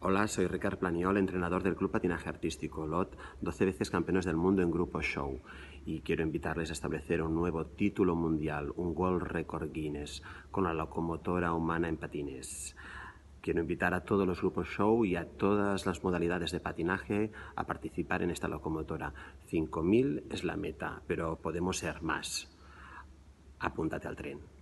Hola, soy Ricard Planiol, entrenador del Club Patinaje Artístico LOT, 12 veces campeones del mundo en grupo show, y quiero invitarles a establecer un nuevo título mundial, un World Record Guinness, con la locomotora humana en patines. Quiero invitar a todos los grupos show y a todas las modalidades de patinaje a participar en esta locomotora. 5.000 es la meta, pero podemos ser más. Apúntate al tren.